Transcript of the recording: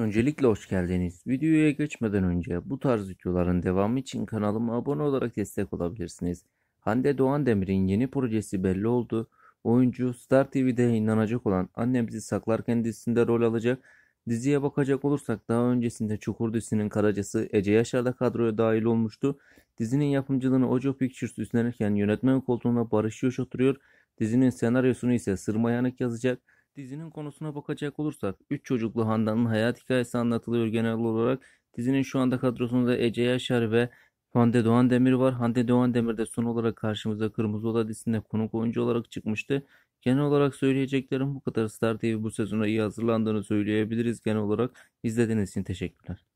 Öncelikle hoş geldiniz. Videoya geçmeden önce bu tarz videoların devamı için kanalıma abone olarak destek olabilirsiniz. Hande Doğan Demir'in yeni projesi belli oldu. Oyuncu Star TV'de yayınlanacak olan annemizi Bizi Saklarken dizisinde rol alacak. Diziye bakacak olursak daha öncesinde Çukur dizisinin karacası Ece Yaşar da kadroya dahil olmuştu. Dizinin yapımcılığını Ojo Pictures üstlenirken yönetmen koltuğunda Barış Yoş oturuyor. Dizinin senaryosunu ise Sırmayanık yazacak. Dizinin konusuna bakacak olursak, 3 çocuklu Handan'ın hayat hikayesi anlatılıyor genel olarak. Dizinin şu anda kadrosunda Ece Yaşar ve Hande Doğan Demir var. Hande Doğan Demir de son olarak karşımıza Kırmızı Oda dizisinde konuk oyuncu olarak çıkmıştı. Genel olarak söyleyeceklerim bu kadar. Star TV bu sezona iyi hazırlandığını söyleyebiliriz genel olarak. izlediğiniz için teşekkürler.